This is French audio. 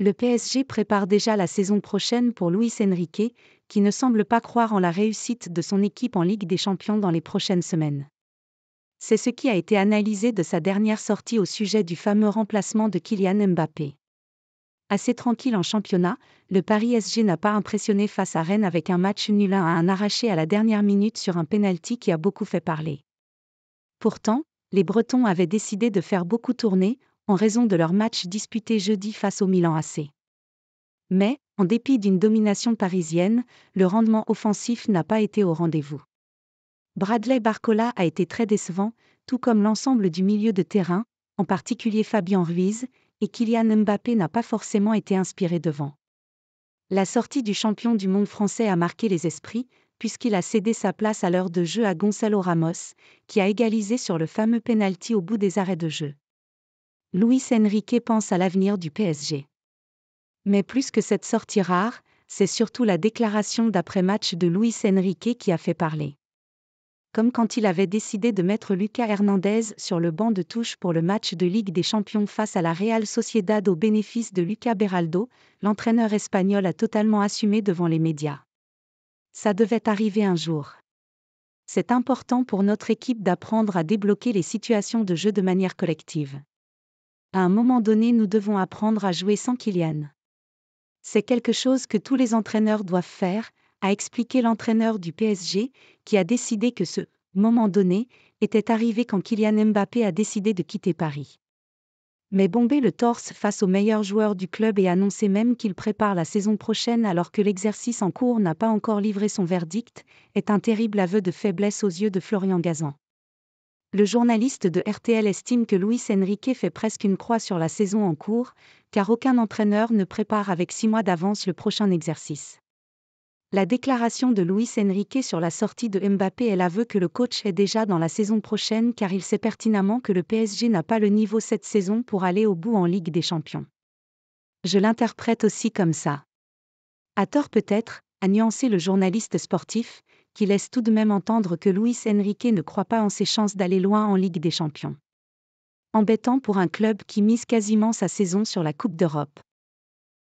Le PSG prépare déjà la saison prochaine pour Luis Enrique, qui ne semble pas croire en la réussite de son équipe en Ligue des Champions dans les prochaines semaines. C'est ce qui a été analysé de sa dernière sortie au sujet du fameux remplacement de Kylian Mbappé. Assez tranquille en championnat, le Paris SG n'a pas impressionné face à Rennes avec un match nul à un arraché à la dernière minute sur un pénalty qui a beaucoup fait parler. Pourtant, les Bretons avaient décidé de faire beaucoup tourner, en raison de leur match disputé jeudi face au Milan AC. Mais, en dépit d'une domination parisienne, le rendement offensif n'a pas été au rendez-vous. Bradley Barcola a été très décevant, tout comme l'ensemble du milieu de terrain, en particulier Fabian Ruiz, et Kylian Mbappé n'a pas forcément été inspiré devant. La sortie du champion du monde français a marqué les esprits, puisqu'il a cédé sa place à l'heure de jeu à Gonzalo Ramos, qui a égalisé sur le fameux penalty au bout des arrêts de jeu. Luis Enrique pense à l'avenir du PSG. Mais plus que cette sortie rare, c'est surtout la déclaration d'après-match de Luis Enrique qui a fait parler. Comme quand il avait décidé de mettre Lucas Hernandez sur le banc de touche pour le match de Ligue des Champions face à la Real Sociedad au bénéfice de Lucas Beraldo, l'entraîneur espagnol a totalement assumé devant les médias. Ça devait arriver un jour. C'est important pour notre équipe d'apprendre à débloquer les situations de jeu de manière collective à un moment donné nous devons apprendre à jouer sans Kylian. C'est quelque chose que tous les entraîneurs doivent faire, a expliqué l'entraîneur du PSG, qui a décidé que ce moment donné était arrivé quand Kylian Mbappé a décidé de quitter Paris. Mais bomber le torse face aux meilleurs joueurs du club et annoncer même qu'il prépare la saison prochaine alors que l'exercice en cours n'a pas encore livré son verdict est un terrible aveu de faiblesse aux yeux de Florian Gazan. Le journaliste de RTL estime que Luis Enrique fait presque une croix sur la saison en cours, car aucun entraîneur ne prépare avec six mois d'avance le prochain exercice. La déclaration de Luis Enrique sur la sortie de Mbappé est l'aveu que le coach est déjà dans la saison prochaine car il sait pertinemment que le PSG n'a pas le niveau cette saison pour aller au bout en Ligue des Champions. Je l'interprète aussi comme ça. À tort peut-être, a nuancé le journaliste sportif, qui laisse tout de même entendre que Luis Enrique ne croit pas en ses chances d'aller loin en Ligue des Champions. Embêtant pour un club qui mise quasiment sa saison sur la Coupe d'Europe.